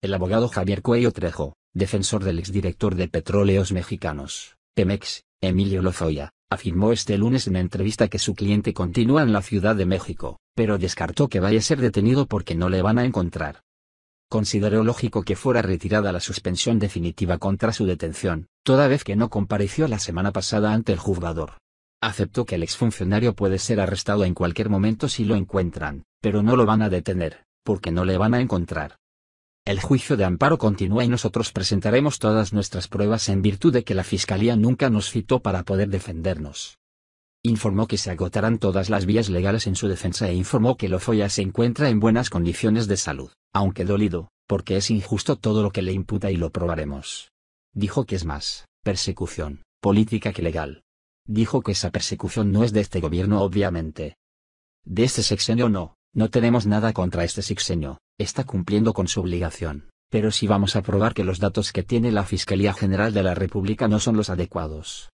El abogado Javier Cuello Trejo, defensor del exdirector de Petróleos Mexicanos, Pemex, Emilio Lozoya, afirmó este lunes en entrevista que su cliente continúa en la Ciudad de México, pero descartó que vaya a ser detenido porque no le van a encontrar. Consideró lógico que fuera retirada la suspensión definitiva contra su detención, toda vez que no compareció la semana pasada ante el juzgador. Aceptó que el exfuncionario puede ser arrestado en cualquier momento si lo encuentran, pero no lo van a detener, porque no le van a encontrar. El juicio de amparo continúa y nosotros presentaremos todas nuestras pruebas en virtud de que la Fiscalía nunca nos citó para poder defendernos. Informó que se agotarán todas las vías legales en su defensa e informó que Lozoya se encuentra en buenas condiciones de salud, aunque dolido, porque es injusto todo lo que le imputa y lo probaremos. Dijo que es más, persecución, política que legal. Dijo que esa persecución no es de este gobierno obviamente. De este sexenio no, no tenemos nada contra este sexenio, está cumpliendo con su obligación, pero si vamos a probar que los datos que tiene la Fiscalía General de la República no son los adecuados,